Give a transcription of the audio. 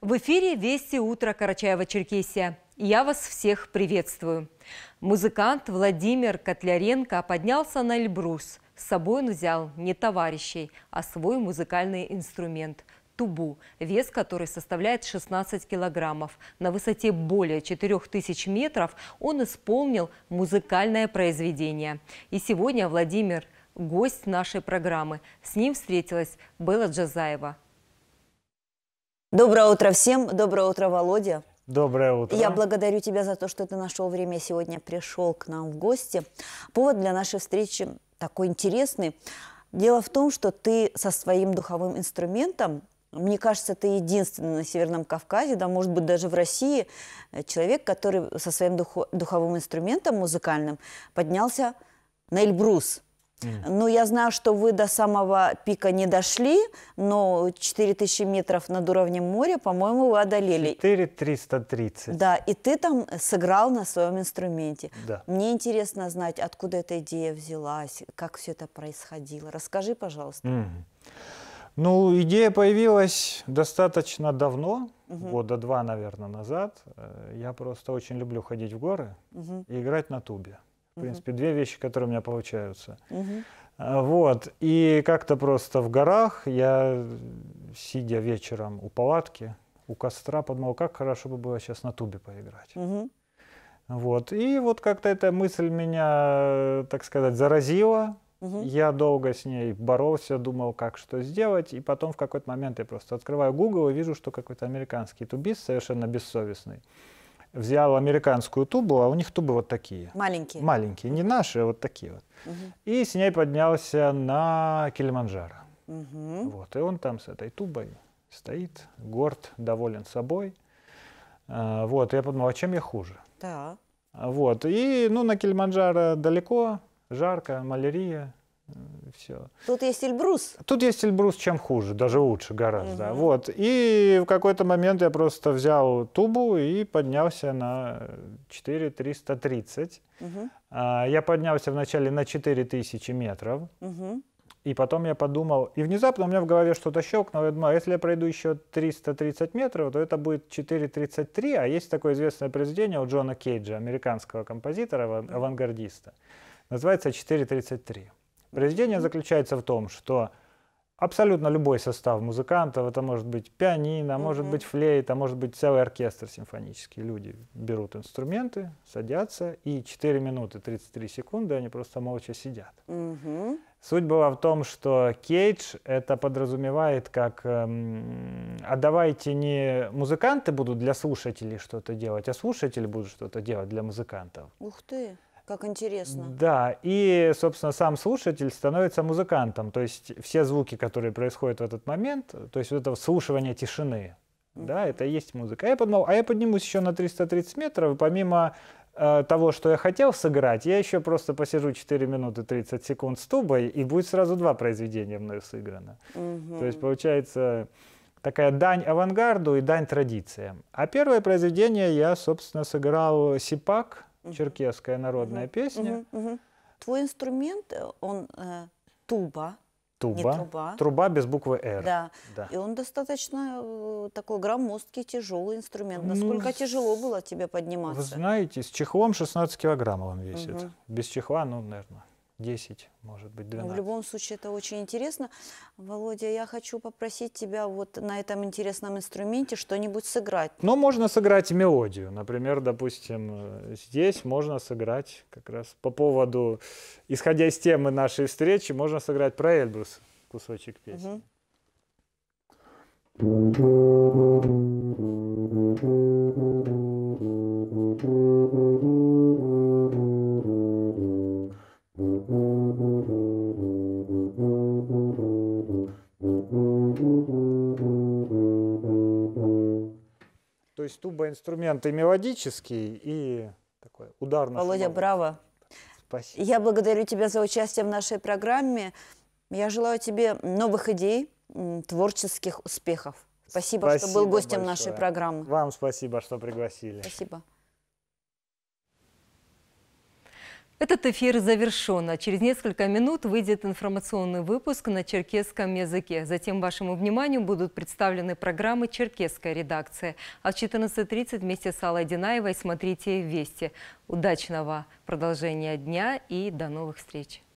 В эфире «Вести утро» Карачаева-Черкесия. Я вас всех приветствую. Музыкант Владимир Котляренко поднялся на Эльбрус. С собой он взял не товарищей, а свой музыкальный инструмент – тубу, вес которой составляет 16 килограммов. На высоте более 4000 метров он исполнил музыкальное произведение. И сегодня Владимир – гость нашей программы. С ним встретилась Белла Джазаева. Доброе утро всем. Доброе утро, Володя. Доброе утро. Я благодарю тебя за то, что ты нашел время сегодня, пришел к нам в гости. Повод для нашей встречи такой интересный. Дело в том, что ты со своим духовым инструментом, мне кажется, ты единственный на Северном Кавказе, да, может быть, даже в России, э, человек, который со своим духовым инструментом музыкальным поднялся на Эльбрус – ну, я знаю, что вы до самого пика не дошли, но 4000 метров над уровнем моря, по-моему, вы одолели. 4330. Да, и ты там сыграл на своем инструменте. Да. Мне интересно знать, откуда эта идея взялась, как все это происходило. Расскажи, пожалуйста. Mm. Ну, идея появилась достаточно давно, угу. года два, наверное, назад. Э, я просто очень люблю ходить в горы угу. и играть на тубе. В принципе, две вещи, которые у меня получаются. А, вот. И как-то просто в горах я, сидя вечером у палатки, у костра, подумал, как хорошо бы было сейчас на тубе поиграть. Угу. Вот. И вот как-то эта мысль меня, так сказать, заразила. Угу. Я долго с ней боролся, думал, как что сделать. И потом в какой-то момент я просто открываю Google и вижу, что какой-то американский тубист совершенно бессовестный взял американскую тубу, а у них тубы вот такие. Маленькие? Маленькие, не наши, а вот такие вот. Угу. И Синяй поднялся на Килиманджаро. Угу. Вот, и он там с этой тубой стоит, горд, доволен собой. А, вот, я подумал, а чем я хуже? Да. Вот, и, ну, на Килиманджаро далеко, жарко, малярия, все. Тут есть Эльбрус. Тут есть Эльбрус, чем хуже, даже лучше гораздо. Угу. Вот. И в какой-то момент я просто взял тубу и поднялся на 4330. Угу. А, я поднялся вначале на 4000 метров. Угу. И потом я подумал, и внезапно у меня в голове что-то щелкнуло, я думаю, а если я пройду еще 330 метров, то это будет 4.33, а есть такое известное произведение у Джона Кейджа, американского композитора, авангардиста, называется 4.33. Произведение заключается в том, что абсолютно любой состав музыкантов, это может быть пианино, а может быть флейта, а может быть целый оркестр симфонический. Люди берут инструменты, садятся, и 4 минуты 33 секунды они просто молча сидят. Суть была в том, что кейдж это подразумевает как эм, а давайте не музыканты будут для слушателей что-то делать, а слушатели будут что-то делать для музыкантов. Ух ты! Как интересно. Да, и, собственно, сам слушатель становится музыкантом. То есть все звуки, которые происходят в этот момент, то есть вот это вслушивание тишины, mm-hmm. да, это и есть музыка. А я, подумал, а я поднимусь еще на 330 метров, и помимо э, того, что я хотел сыграть, я еще просто посижу 4 минуты 30 секунд с тубой, и будет сразу два произведения мною сыграно. Mm-hmm. То есть получается такая дань авангарду и дань традициям. А первое произведение я, собственно, сыграл «Сипак», черкесская народная угу. песня. Угу. Угу. Твой инструмент, э, он э, туба. Туба. Не труба. Труба без буквы «Р». Да. да. И он достаточно э, такой громоздкий, тяжелый инструмент. Ну, Насколько ну, тяжело было тебе подниматься? Вы знаете, с чехлом 16 килограммов он весит. Угу. Без чехла, ну, наверное, 10, может быть, 12. Ну, в любом случае, это очень интересно. Володя, я хочу попросить тебя вот на этом интересном инструменте что-нибудь сыграть. Ну, можно сыграть мелодию. Например, допустим, здесь можно сыграть как раз по поводу, исходя из темы нашей встречи, можно сыграть про Эльбрус кусочек песни. Угу. То есть тубоинструмент и мелодический, и такой ударный. Володя, браво. Спасибо. Я благодарю тебя за участие в нашей программе. Я желаю тебе новых идей, творческих успехов. Спасибо, спасибо что был гостем большое. нашей программы. Вам спасибо, что пригласили. Спасибо. Этот эфир завершен. А через несколько минут выйдет информационный выпуск на черкесском языке. Затем вашему вниманию будут представлены программы «Черкесская редакция». А в 14.30 вместе с Аллой Динаевой смотрите «Вести». Удачного продолжения дня и до новых встреч!